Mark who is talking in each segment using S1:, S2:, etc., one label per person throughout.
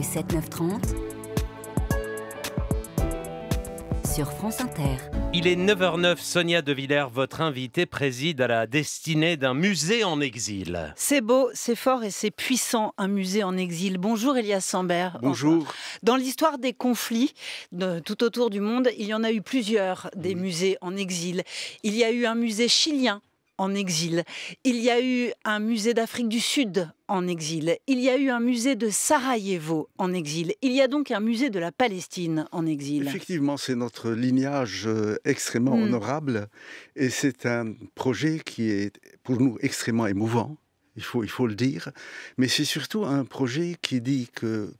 S1: 7-9-30 sur France Inter. Il est 9h09, Sonia De Villers, votre invitée, préside à la destinée d'un musée en exil. C'est beau, c'est fort et c'est puissant, un musée en exil. Bonjour Elias Sambert. Bonjour. dans l'histoire des conflits tout autour du monde, il y en a eu plusieurs des musées en exil. Il y a eu un musée chilien en exil. Il y a eu un musée d'Afrique du Sud en exil. Il y a eu un musée de Sarajevo en exil. Il y a donc un musée de la Palestine en exil. Effectivement,
S2: c'est notre lignage euh, extrêmement mm. honorable et c'est un projet qui est pour nous extrêmement émouvant. Il faut, il faut le dire. Mais c'est surtout un projet qui dit que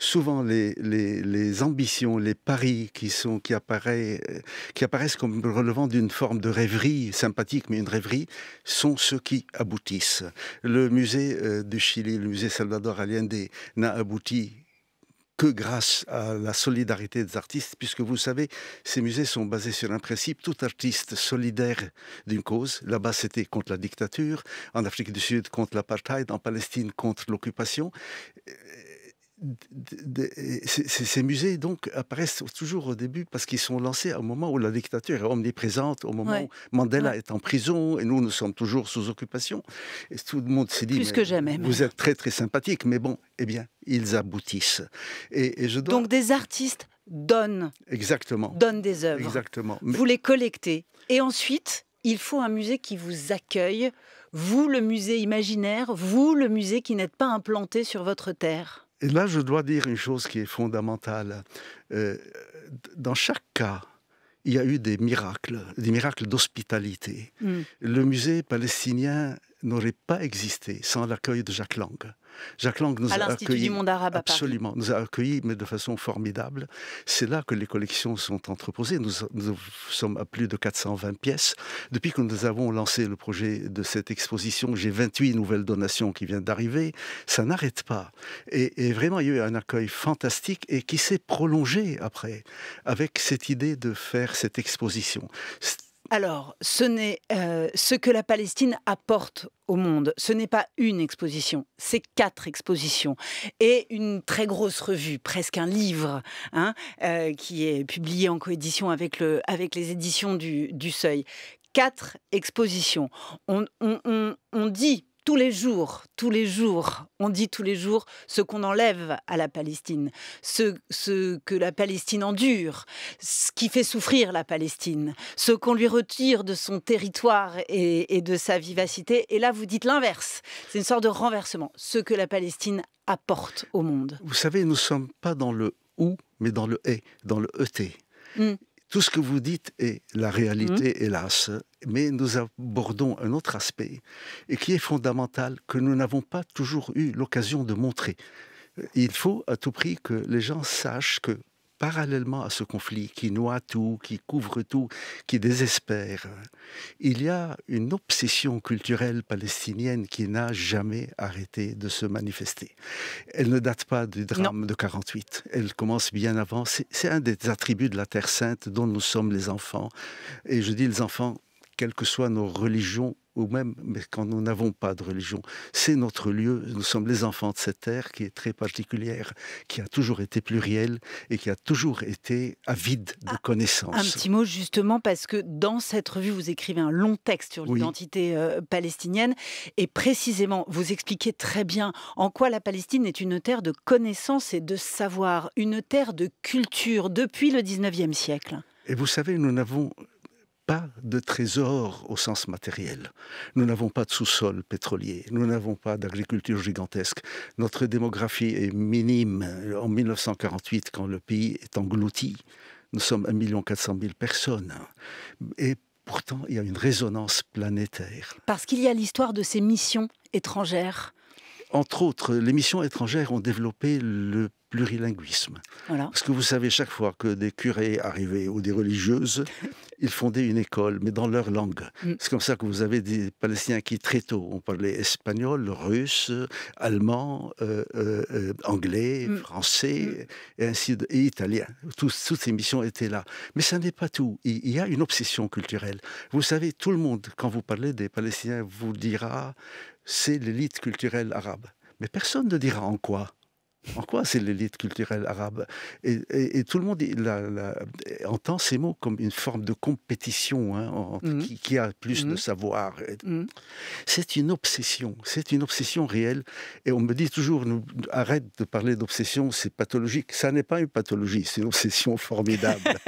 S2: souvent les, ambitions, les paris qui, apparaissent, euh, qui apparaissent comme relevant d'une forme de rêverie sympathique, mais une rêverie, sont ceux qui aboutissent. Le musée euh, du Chili, le musée Salvador Allende, n'a abouti que grâce à la solidarité des artistes, puisque vous savez, ces musées sont basés sur un principe, tout artiste solidaire d'une cause, là-bas c'était contre la dictature, en Afrique du Sud contre l'apartheid, en Palestine contre l'occupation, euh, ces musées donc apparaissent toujours au début parce qu'ils sont lancés au moment où la dictature est omniprésente, au moment où Mandela est en prison et nous nous sommes toujours sous occupation. Et tout le monde s'est dit Vous êtes très très sympathique, mais bon,
S1: eh bien, ils aboutissent. Donc des artistes donnent. Exactement. Donnent des œuvres. Exactement. Vous les collectez et ensuite il faut un musée qui vous accueille. Vous, le musée imaginaire, vous, le musée qui n'êtes pas implanté sur votre terre.
S2: Et là, je dois dire une chose qui est fondamentale. Euh, dans chaque cas, il y a eu des miracles, des miracles d'hospitalité. Mm. Le musée palestinien n'aurait pas existé sans l'accueil de Jacques Lang. Jacques Lang nous a accueillis. Du monde arabe absolument, nous a accueillis, mais de façon formidable. C'est là que les collections sont entreposées. Nous, sommes à plus de 420 pièces. Depuis que nous avons lancé le projet de cette exposition, j'ai 28 nouvelles donations qui viennent d'arriver. Ça n'arrête pas. Et, et, vraiment, il y a eu un accueil fantastique et qui s'est prolongé après, avec cette idée de faire cette exposition.
S1: Alors, ce n'est euh, ce que la Palestine apporte au monde. Ce n'est pas une exposition, c'est quatre expositions et une très grosse revue, presque un livre, hein, euh, qui est publié en coédition avec, le, avec les éditions du, Seuil. Quatre expositions. On, on dit tous les jours, tous les jours, on dit tous les jours ce qu'on enlève à la Palestine, ce, que la Palestine endure, ce qui fait souffrir la Palestine, ce qu'on lui retire de son territoire et, de sa vivacité. Et là, vous dites l'inverse. C'est une sorte de renversement. Ce que la Palestine
S2: apporte au monde. Vous savez, nous ne sommes pas dans le ou, mais dans le et, dans le et. Hum. Tout ce que vous dites est la réalité, mhm. hélas, hein, mais nous abordons un autre aspect et qui est fondamental, que nous n'avons pas toujours eu l'occasion de montrer. Il faut à tout prix que les gens sachent que parallèlement à ce conflit qui noie tout, qui couvre tout, qui désespère, il y a une obsession culturelle palestinienne qui n'a jamais arrêté de se manifester. Elle ne date pas du drame de 48. Elle commence bien avant. C'est un des attributs de la Terre sainte dont nous sommes les enfants. Et je dis les enfants, quelles que soient nos religions ou même mais quand nous n'avons pas de religion. C'est notre lieu, nous sommes les enfants de cette terre qui est très particulière, qui a toujours été plurielle et qui a toujours été avide de ah, connaissances. Un
S1: petit mot justement parce que dans cette revue, vous écrivez un long texte sur l'identité euh, palestinienne et précisément, vous expliquez très bien en quoi la Palestine est une terre de connaissances et de savoir, une terre de culture depuis le 19e siècle.
S2: Et vous savez, nous n'avons pas de trésor au sens matériel. Nous n'avons pas de sous-sol pétrolier, nous n'avons pas d'agriculture gigantesque. Notre démographie est minime. En 1948, quand le pays est englouti, nous sommes 1 400 000 personnes. Et pourtant, il y a une résonance planétaire.
S1: Parce qu'il y a l'histoire de ces missions étrangères.
S2: Entre autres, les missions étrangères ont développé le plurilinguisme. Parce que vous savez, chaque fois que des curés arrivaient ou des religieuses ils fondaient une école, mais dans leur langue. Mm. C'est comme ça que vous avez des Palestiniens qui, très tôt, ont parlé espagnol, russe, allemand, euh, euh, euh, anglais, mm. français, mm. et ainsi italien. toutes ces missions étaient là. Mais ça n'est pas tout. Il y a une obsession culturelle. Vous savez, tout le monde, quand vous parlez des Palestiniens, vous dira c'est l'élite culturelle arabe. Mais personne ne dira en quoi. En quoi c'est l'élite culturelle arabe et, tout le monde entend ces mots comme une forme de compétition, hein, mmh. qui, a plus de mmh. savoir. Mmh. C'est une obsession, c'est une obsession réelle. Et on me dit toujours, arrête de parler d'obsession, c'est pathologique. Ça n'est pas une pathologie, c'est une obsession formidable.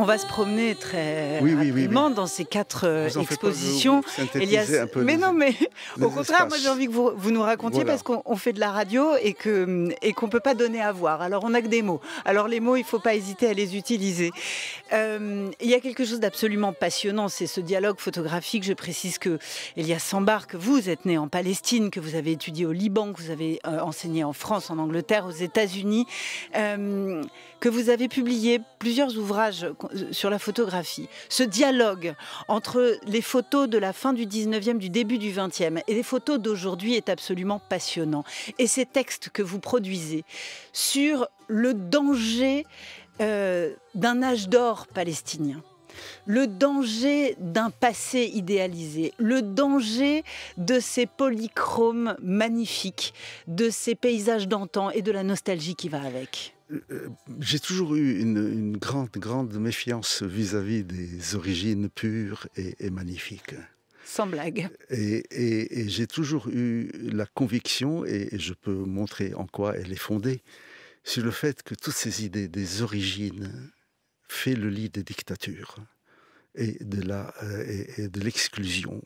S1: On va se promener très rapidement dans ces quatre euh, expositions. Vous un peu mais non, mais au contraire, moi j'ai envie que vous, nous racontiez parce qu'on fait de la radio et que et qu'on peut pas donner à voir. Alors on a que des mots. Alors les mots, il faut pas hésiter à les utiliser. Euh, il y a quelque chose d'absolument passionnant, c'est ce dialogue photographique. Je précise que Elias Sambar, que vous êtes né en Palestine, que vous avez étudié au Liban, que vous avez euh, enseigné en France, en Angleterre, aux États-Unis, que vous avez publié plusieurs ouvrages euh, sur la photographie. Ce dialogue entre les photos de la fin du 19e, du début du 20e et les photos d'aujourd'hui est absolument passionnant. Et ces textes que vous produisez sur le danger euh, d'un âge d'or palestinien le danger d'un passé idéalisé, le danger de ces polychromes magnifiques, de ces paysages d'antan et de la nostalgie qui va avec.
S2: Euh, j'ai toujours eu une, grande, grande méfiance vis-à-vis des origines pures et, magnifiques.
S1: Sans blague.
S2: Et, j'ai toujours eu la conviction, et, je peux montrer en quoi elle est fondée, sur le fait que toutes ces idées des origines fait le lit des dictatures et de euh, l'exclusion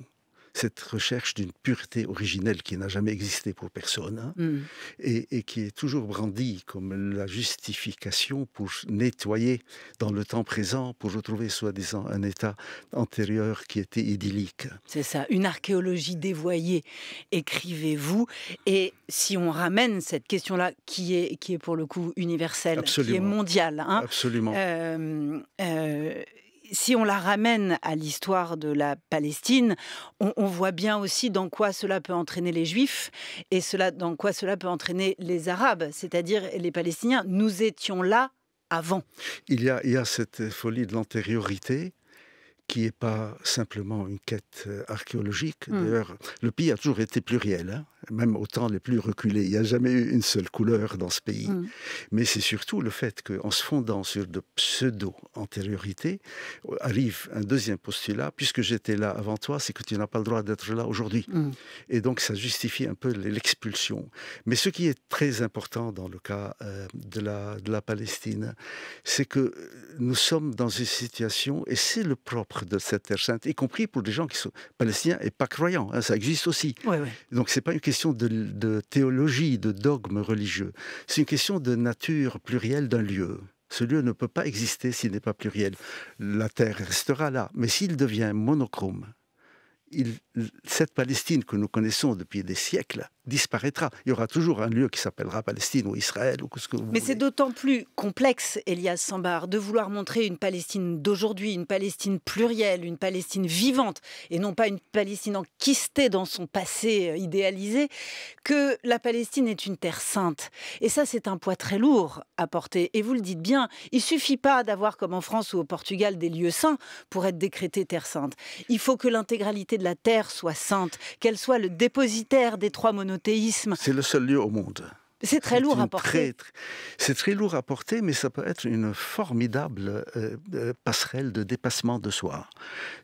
S2: cette recherche d'une pureté originelle qui n'a jamais existé pour personne hein, mm. et, qui est toujours brandie comme la justification pour nettoyer dans le temps présent, pour retrouver soi-disant un état antérieur qui était idyllique.
S1: C'est ça, une archéologie dévoyée, écrivez-vous. Et si on ramène cette question-là, qui est, qui est pour le coup universelle, qui est mondiale, hein, Absolument. Euh, euh, si on la ramène à l'histoire de la Palestine, on, voit bien aussi dans quoi cela peut entraîner les Juifs et dans quoi cela peut entraîner les Arabes, c'est-à-dire les Palestiniens. Nous étions là avant.
S2: il y a cette folie de l'antériorité qui n'est pas simplement une quête euh, archéologique. Hmm. D'ailleurs, le pays a toujours été pluriel, hein. même au temps les plus reculés. Il n'y a jamais eu une seule couleur dans ce pays. Hmm. Mais c'est surtout le fait qu'en se fondant sur de pseudo-antériorités, arrive un deuxième postulat. Puisque j'étais là avant toi, c'est que tu n'as pas le droit d'être là aujourd'hui. Hmm. Et donc, ça justifie un peu l'expulsion. Mais ce qui est très important dans le cas euh, de, la, de la Palestine, c'est que euh, nous sommes dans une situation, et c'est le propre de cette terre sainte, y compris pour des gens qui sont palestiniens et pas croyants. Hein, ça existe aussi. Donc, ce Donc c'est pas une question de, théologie, de dogme religieux. C'est une question de nature plurielle d'un lieu. Ce lieu ne peut pas exister s'il n'est pas pluriel. La terre restera là, mais s'il devient monochrome, cette Palestine que nous connaissons depuis des siècles, disparaîtra. Il y aura toujours un lieu qui s'appellera Palestine ou Israël ou ce que vous Mais
S1: c'est d'autant plus complexe, Elias Sambar, de vouloir montrer une Palestine d'aujourd'hui, une Palestine plurielle, une Palestine vivante, et non pas une Palestine enquistée dans son passé euh, idéalisé, que la Palestine est une terre sainte. Et ça, c'est un poids très lourd à porter. Et vous le dites bien, il suffit pas d'avoir, comme en France ou au Portugal, des lieux saints pour être décrété terre sainte. Il faut que l'intégralité de la terre soit sainte, qu'elle soit le dépositaire des trois monopoles, c'est le seul lieu au monde c'est très lourd à porter. C'est très lourd à porter, mais ça peut être une
S2: formidable euh, euh, passerelle de dépassement de soi.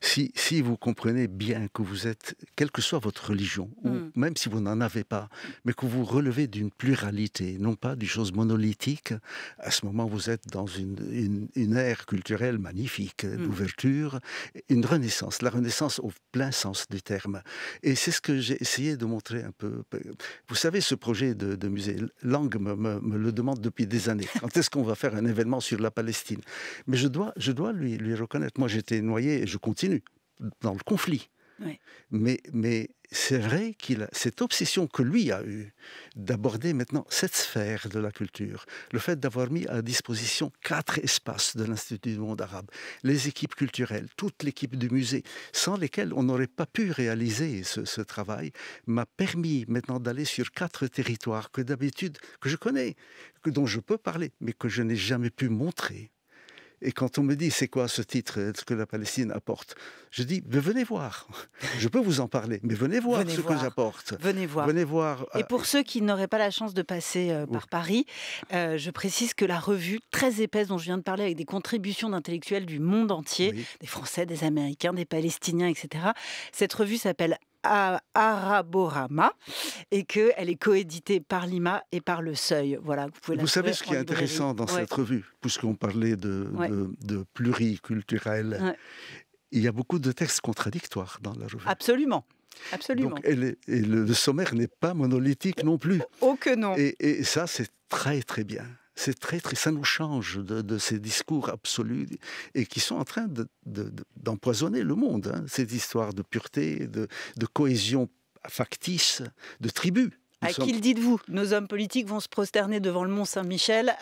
S2: Si, vous comprenez bien que vous êtes, quelle que soit votre religion, ou hmm. même si vous n'en avez pas, mais que vous relevez d'une pluralité, non pas d'une chose monolithique. à ce moment vous êtes dans une, une, ère culturelle magnifique, euh, hmm. d'ouverture, une renaissance, la renaissance au plein sens du terme. Et c'est ce que j'ai essayé de montrer un peu. Vous savez, ce projet de, de musée, Lang me, le demande depuis des années. Quand est-ce qu'on va faire un événement sur la Palestine Mais je dois, je dois lui, reconnaître. Moi, j'étais noyé et je continue dans le conflit. Mais, mais c'est vrai qu'il cette obsession que lui a eue d'aborder maintenant cette sphère de la culture, le fait d'avoir mis à disposition quatre espaces de l'Institut du monde arabe, les équipes culturelles, toute l'équipe du musée, sans lesquelles on n'aurait pas pu réaliser ce, ce travail, m'a permis maintenant d'aller sur quatre territoires que d'habitude, que je connais, que, dont je peux parler, mais que je n'ai jamais pu montrer. Et quand on me dit c'est quoi ce titre, ce que la Palestine apporte, je dis mais venez voir. Je peux vous en parler, mais
S1: venez voir ce que j'apporte. Venez voir. Venez voir. Et euh, pour ceux qui n'auraient pas la chance de passer euh, par Paris, euh, je précise que la revue très épaisse dont je viens de parler, avec des contributions d'intellectuels du monde entier, des Français, des Américains, des Palestiniens, etc. Cette revue s'appelle à Araborama et qu'elle est coéditée par Lima et par Le Seuil. Voilà, vous, vous savez ce qui est intéressant dans cette
S2: revue, puisqu'on parlait de, pluriculturel, il y a beaucoup de textes contradictoires dans la revue.
S1: Absolument. Absolument. Donc,
S2: elle et le, sommaire n'est pas monolithique non plus. Oh que non. et ça, c'est très très bien c'est très, très, ça nous change de, ces discours absolus et qui sont en train d'empoisonner de, le monde. Hein. Ces histoires de pureté, de, cohésion factice, de tribu à qui le
S1: dites-vous Nos hommes politiques vont se prosterner devant le Mont Saint-Michel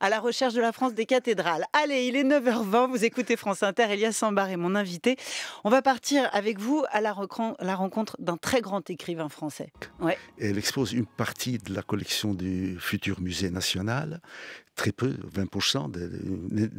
S1: à la recherche de la France des cathédrales. Allez, il est 9h20, vous écoutez France Inter, Elias Sambar est mon invité. On va partir avec vous à la, rencontre d'un très grand écrivain français. Ouais.
S2: Elle expose une partie de la collection du futur musée national, très peu, 20%. De,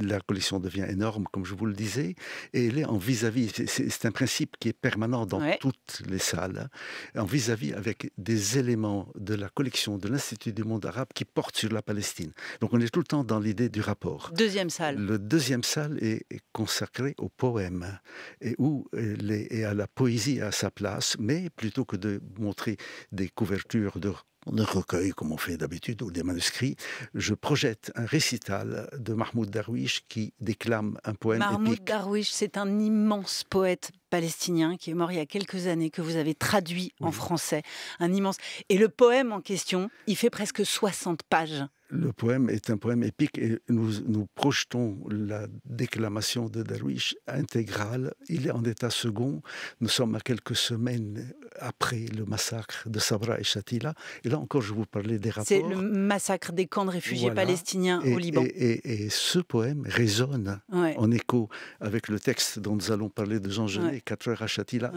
S2: la collection devient énorme, comme je vous le disais, et elle est en vis-à-vis. C'est un principe qui est permanent dans toutes les salles, hein, en vis à -vis avec des éléments de la collection de l'Institut du monde arabe qui porte sur la Palestine. Donc on est tout le temps dans l'idée du rapport. Deuxième salle. Le deuxième salle est, consacré au poème et, où euh, les, et à la poésie à sa place, mais plutôt que de montrer des couvertures de recueils recueil comme on fait d'habitude ou des manuscrits, je projette un récital de Mahmoud Darwish qui déclame un poème. Mahmoud
S1: Darwish, c'est un immense poète palestinien qui est mort il y a quelques années, que vous avez traduit en français. Un immense. Et le poème en question, il fait presque 60 pages.
S2: Le poème est un poème épique et nous, nous projetons la déclamation de Darwish intégrale. Il est en état second. Nous sommes à quelques semaines après le massacre de Sabra et Shatila. Et là encore, je vous parlais des rapports. C'est le
S1: massacre des camps de réfugiés palestiniens au Liban.
S2: Et, ce poème résonne en écho avec le texte dont nous allons parler de Jean Genet, heures à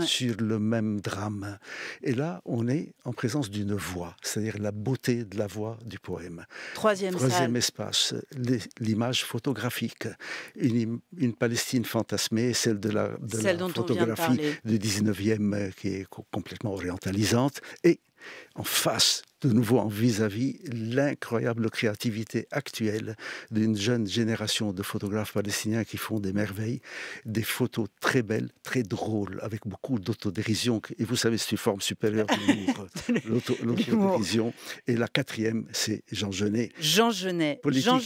S2: sur le même drame. Et là, on est en présence d'une voix, c'est-à-dire la beauté de la voix du poème.
S1: Troisième, Troisième
S2: espace, l'image photographique. Une, Palestine fantasmée, celle de la, la photographie du 19e euh, qui est complètement orientalisante. Et en face, de nouveau en vis-à-vis l'incroyable créativité actuelle d'une jeune génération de photographes palestiniens qui font des merveilles, des photos très belles, très drôles, avec beaucoup d'autodérision. Et vous savez, c'est une forme supérieure de l'autodérision. Et la quatrième, c'est Jean Genet.
S1: Jean Genet. Jean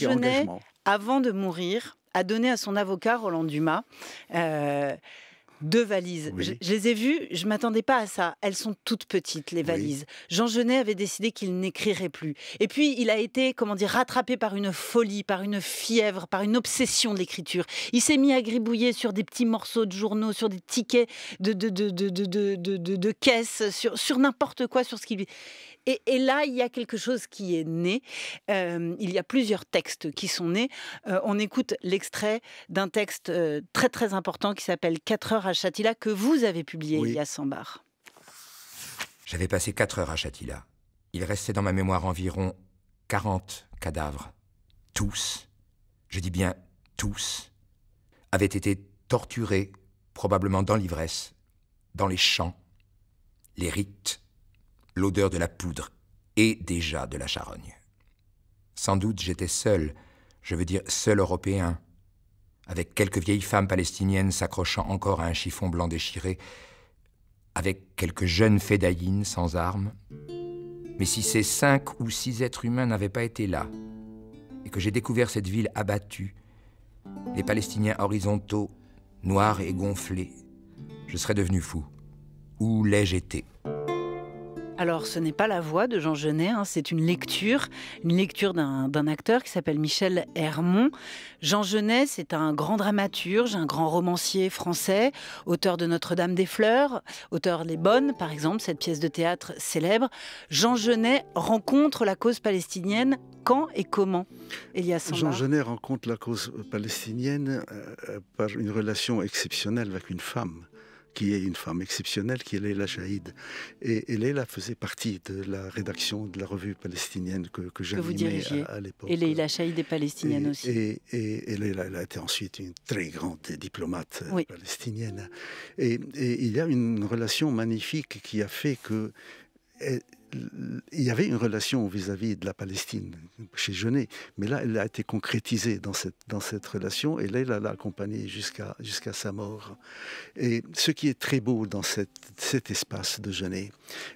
S1: avant de mourir, a donné à son avocat Roland Dumas. Euh, deux valises. Je, les ai vues, je m'attendais pas à ça. Elles sont toutes petites, les valises. Jean Genet avait décidé qu'il n'écrirait plus. Et puis, il a été, comment dire, rattrapé par une folie, par une fièvre, par une obsession de l'écriture. Il s'est mis à gribouiller sur des petits morceaux de journaux, sur des tickets de, de, caisse, sur, sur n'importe quoi, sur ce qu'il... Et, là, il y a quelque chose qui est né. Euh, il y a plusieurs textes qui sont nés. Euh, on écoute l'extrait d'un texte euh, très très important qui s'appelle Quatre heures à Chatila que vous avez publié, il y a 100 bars. J'avais passé quatre heures à Chatila. Il restait dans ma mémoire environ 40 cadavres. Tous, je dis bien tous, avaient été torturés, probablement dans l'ivresse, dans les champs, les rites, l'odeur de la poudre et déjà de la charogne. Sans doute j'étais seul, je veux dire seul européen, avec quelques vieilles femmes palestiniennes s'accrochant encore à un chiffon blanc déchiré, avec quelques jeunes fédayines sans armes. Mais si ces cinq ou six êtres humains n'avaient pas été là, et que j'ai découvert cette ville abattue, les Palestiniens horizontaux, noirs et gonflés, je serais devenu fou. Où l'ai-je été alors, ce n'est pas la voix de Jean Genet, hein, c'est une lecture, une lecture d'un acteur qui s'appelle Michel Hermont. Jean Genet, c'est un grand dramaturge, un grand romancier français, auteur de Notre-Dame des Fleurs, auteur Les Bonnes, par exemple, cette pièce de théâtre célèbre. Jean Genet rencontre la cause palestinienne quand et comment Jean
S2: Genet rencontre la cause palestinienne euh, par une relation exceptionnelle avec une femme qui est une femme exceptionnelle, qui est Leila chaïd Et, Leila faisait partie de la rédaction de la revue palestinienne que, que j'animais à, l'époque. Et
S1: Leila Jaïd est palestinienne aussi.
S2: Et, et, Leila, elle a été ensuite une très grande diplomate euh, palestinienne. Et, il y a une relation magnifique qui a fait que il y avait une relation vis-à-vis de la Palestine chez Jeunet, mais là, elle a été concrétisée dans cette, dans cette relation et là, elle l'a accompagnée jusqu'à jusqu'à sa mort. Et ce qui est très beau dans cet espace de Jeunet,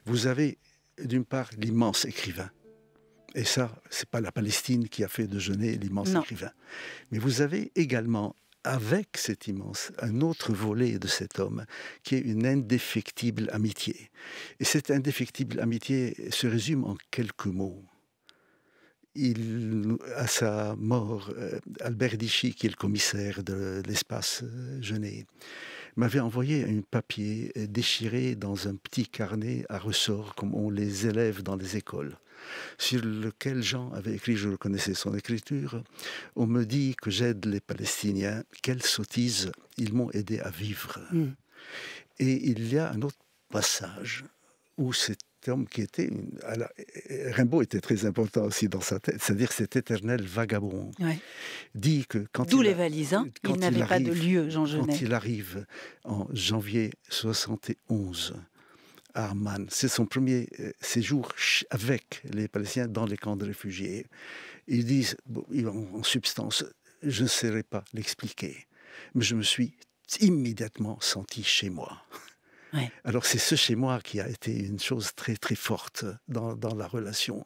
S2: vous avez d'une part l'immense écrivain, et ça, c'est pas la Palestine qui a fait de Jeunet l'immense écrivain, mais vous avez également avec cet immense, un autre volet de cet homme, qui est une indéfectible amitié. Et cette indéfectible amitié se résume en quelques mots. Il, à sa mort, euh, Albert Dichy, qui est le commissaire de l'espace euh, Genet, m'avait envoyé un papier euh, déchiré dans un petit carnet à ressort, comme on les élève dans les écoles, sur lequel Jean avait écrit, je reconnaissais son écriture, on me dit que j'aide les Palestiniens, quelle sottise, ils m'ont aidé à vivre. Mmh. Et il y a un autre passage où c'est terme qui était. Rimbaud était très important aussi dans sa tête, c'est-à-dire cet éternel vagabond. Dit que quand D'où les valises,
S1: hein, il n'avait pas de lieu, Jean Quand il
S2: arrive en janvier 71 à Arman, c'est son premier euh, séjour avec les Palestiniens dans les camps de réfugiés. Ils disent, en substance, je ne saurais pas l'expliquer, mais je me suis immédiatement senti chez moi. Alors c'est ce chez moi qui a été une chose très très forte dans, la relation.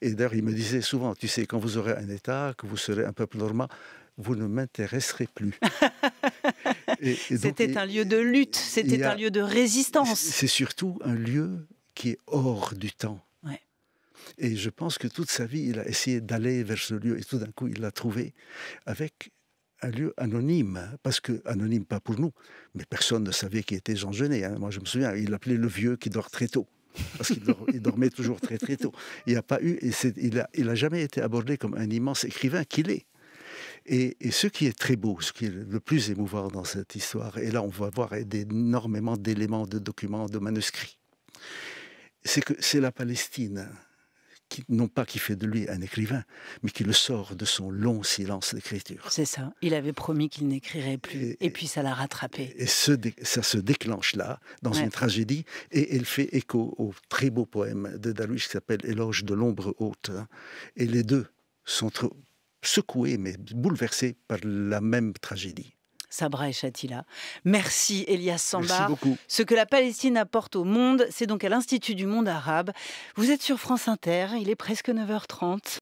S2: Et d'ailleurs, il me disait souvent, tu sais, quand vous aurez un État, que vous serez un peuple normand, vous ne m'intéresserez plus. c'était un
S1: lieu de lutte, c'était un lieu de résistance. C'est
S2: surtout un lieu qui est hors du temps. Et je pense que toute sa vie, il a essayé d'aller vers ce lieu et tout d'un coup, il l'a trouvé avec un lieu anonyme, hein, parce que anonyme pas pour nous, mais personne ne savait qui était Jean Genet. Hein. Moi, je me souviens, il l'appelait le vieux qui dort très tôt. Parce qu'il dormait toujours très très tôt. Il n'a pas eu, il a, jamais été abordé comme un immense écrivain qu'il est. Et, et, ce qui est très beau, ce qui est le plus émouvant dans cette histoire, et là on va voir énormément d'éléments, de documents, de manuscrits, c'est que c'est la Palestine hein non pas qui fait de lui un écrivain, mais qui le sort de son long silence d'écriture.
S1: C'est ça. Il avait promis qu'il n'écrirait plus, et, puis ça l'a rattrapé. Et
S2: ça se déclenche là, dans une tragédie, et elle fait écho au très beau poème de Darwish qui s'appelle Éloge de l'ombre haute. Et les deux sont secoués, mais bouleversés par la
S1: même tragédie. Sabra et Shatila. Merci Elias Sambar. Ce que la Palestine apporte au monde, c'est donc à l'Institut du monde arabe. Vous êtes sur France Inter, il est presque 9h30.